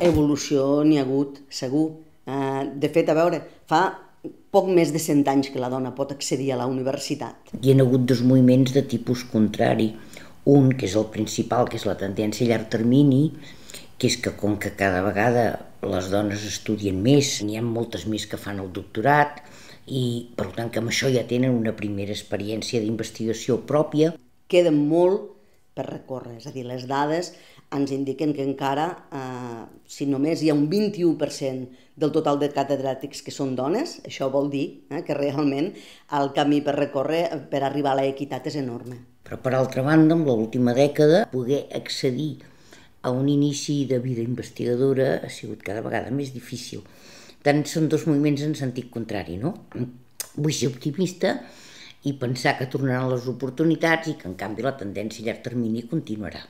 Evolució n'hi ha hagut, segur. Eh, de fet, a veure, fa poc més de 100 anys que la dona pot accedir a la universitat. Hi ha hagut dos moviments de tipus contrari. Un, que és el principal, que és la tendència a llarg termini, que és que com que cada vegada les dones estudien més, n'hi ha moltes més que fan el doctorat, i per tant que amb això ja tenen una primera experiència d'investigació pròpia. Queden molt per recórrer. És a dir, les dades ens indiquen que encara, eh, si només hi ha un 21% del total de catedràtics que són dones, això vol dir eh, que realment el camí per recórrer per arribar a la equitat, és enorme. Però per altra banda, en l'última dècada, poder accedir a un inici de vida investigadora ha sigut cada vegada més difícil. Tant són dos moviments en sentit contrari, no? Vull ser optimista, i pensar que tornaran les oportunitats i que, en canvi, la tendència a llarg termini continuarà.